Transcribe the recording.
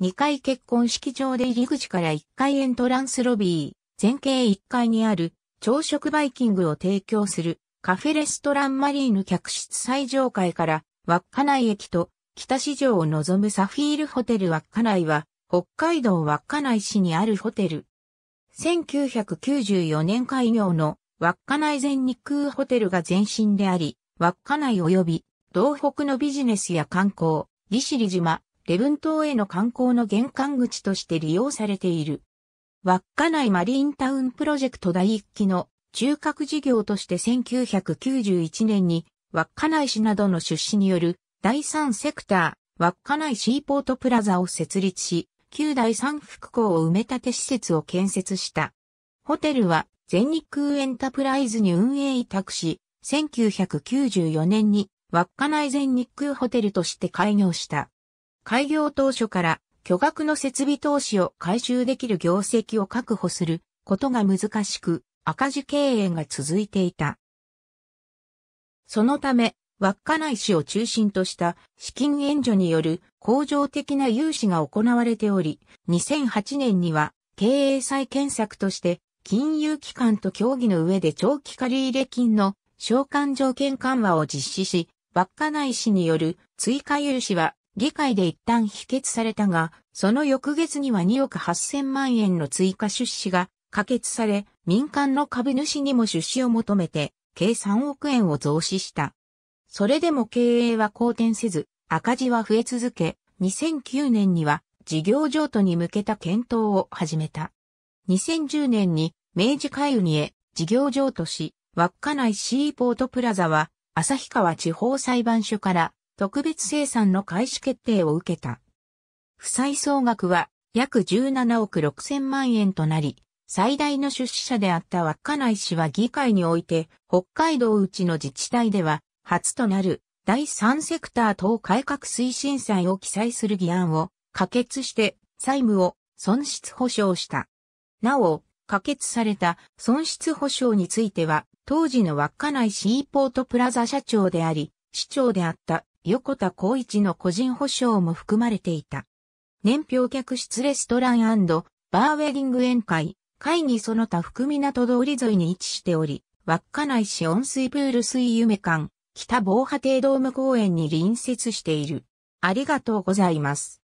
2階結婚式場で入り口から1階エントランスロビー、全景1階にある朝食バイキングを提供するカフェレストランマリーヌ客室最上階から稚内駅と北市場を望むサフィールホテル稚内は北海道稚内市にあるホテル。1994年開業の稚内全日空ホテルが前身であり、稚内及び東北のビジネスや観光、利尻島、ブン島への観光の玄関口として利用されている。稚内マリンタウンプロジェクト第1期の中核事業として1991年に稚内市などの出資による第3セクター稚内シーポートプラザを設立し、旧第3福港を埋め立て施設を建設した。ホテルは全日空エンタプライズに運営委託し、1994年に稚内全日空ホテルとして開業した。開業当初から巨額の設備投資を回収できる業績を確保することが難しく赤字経営が続いていた。そのため、稚内市を中心とした資金援助による恒常的な融資が行われており、2008年には経営再建策として金融機関と協議の上で長期借入金の償還条件緩和を実施し、稚内市による追加融資は議会で一旦否決されたが、その翌月には2億8000万円の追加出資が可決され、民間の株主にも出資を求めて、計3億円を増資した。それでも経営は好転せず、赤字は増え続け、2009年には事業譲渡に向けた検討を始めた。2010年に明治海運へ事業譲渡し、稚内シーポートプラザは旭川地方裁判所から特別生産の開始決定を受けた。負債総額は約17億6千万円となり、最大の出資者であった稚内氏は議会において、北海道うちの自治体では、初となる第三セクター等改革推進債を記載する議案を可決して債務を損失保障した。なお、可決された損失保障については、当時の稚内シーポートプラザ社長であり、市長であった横田光一の個人保証も含まれていた。年表客室レストランバーウェディング宴会、会議その他福港通り沿いに位置しており、稚内市温水プール水夢館、北防波堤ドーム公園に隣接している。ありがとうございます。